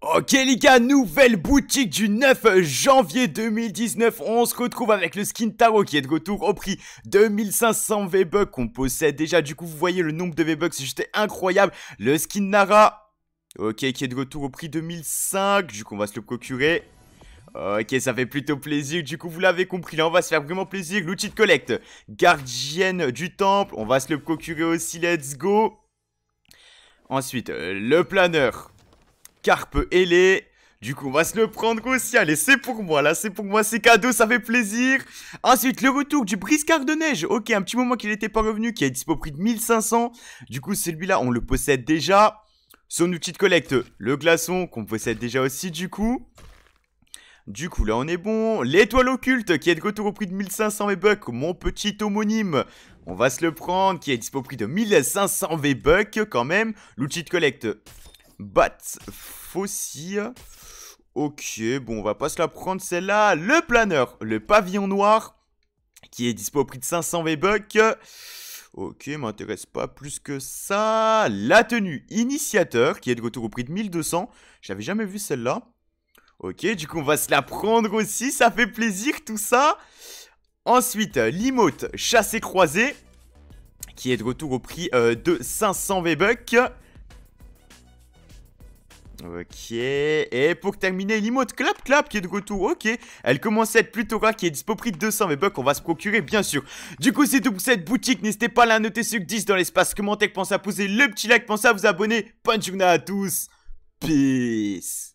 Ok les gars, nouvelle boutique du 9 janvier 2019, on se retrouve avec le skin Taro qui est de retour au prix 2500 V-Bucks qu'on possède déjà, du coup vous voyez le nombre de V-Bucks, c'est juste incroyable, le skin Nara, ok qui est de retour au prix 2005, du coup on va se le procurer, Ok, ça fait plutôt plaisir. Du coup, vous l'avez compris, là, on va se faire vraiment plaisir. L'outil de collecte, gardienne du temple. On va se le procurer aussi, let's go. Ensuite, euh, le planeur carpe ailée. Du coup, on va se le prendre aussi. Allez, c'est pour moi, là, c'est pour moi, c'est cadeau, ça fait plaisir. Ensuite, le retour du briscard de neige. Ok, un petit moment qu'il n'était pas revenu, qui est dispo au prix de 1500. Du coup, celui-là, on le possède déjà. Son outil de collecte, le glaçon, qu'on possède déjà aussi, du coup. Du coup, là, on est bon. L'étoile occulte, qui est de retour au prix de 1500 V-Bucks, mon petit homonyme. On va se le prendre, qui est dispo au prix de 1500 V-Bucks, quand même. L'outil de collecte, Bat aussi Ok, bon, on va pas se la prendre celle-là. Le planeur, le pavillon noir, qui est dispo au prix de 500 V-Bucks. Ok, m'intéresse pas plus que ça. La tenue initiateur, qui est de retour au prix de 1200. J'avais jamais vu celle-là. Ok, du coup, on va se la prendre aussi. Ça fait plaisir, tout ça. Ensuite, euh, l'emote chassé croisé, qui est de retour au prix euh, de 500 V-Bucks. Ok. Et pour terminer, l'imote Clap Clap qui est de retour. Ok. Elle commence à être plutôt rare, qui est dispo prix de 200 V-Bucks. On va se procurer, bien sûr. Du coup, c'est tout pour cette boutique. N'hésitez pas à la noter sur 10 dans l'espace commentaire. Pensez à poser le petit like. Pensez à vous abonner. Bonne journée à tous. Peace.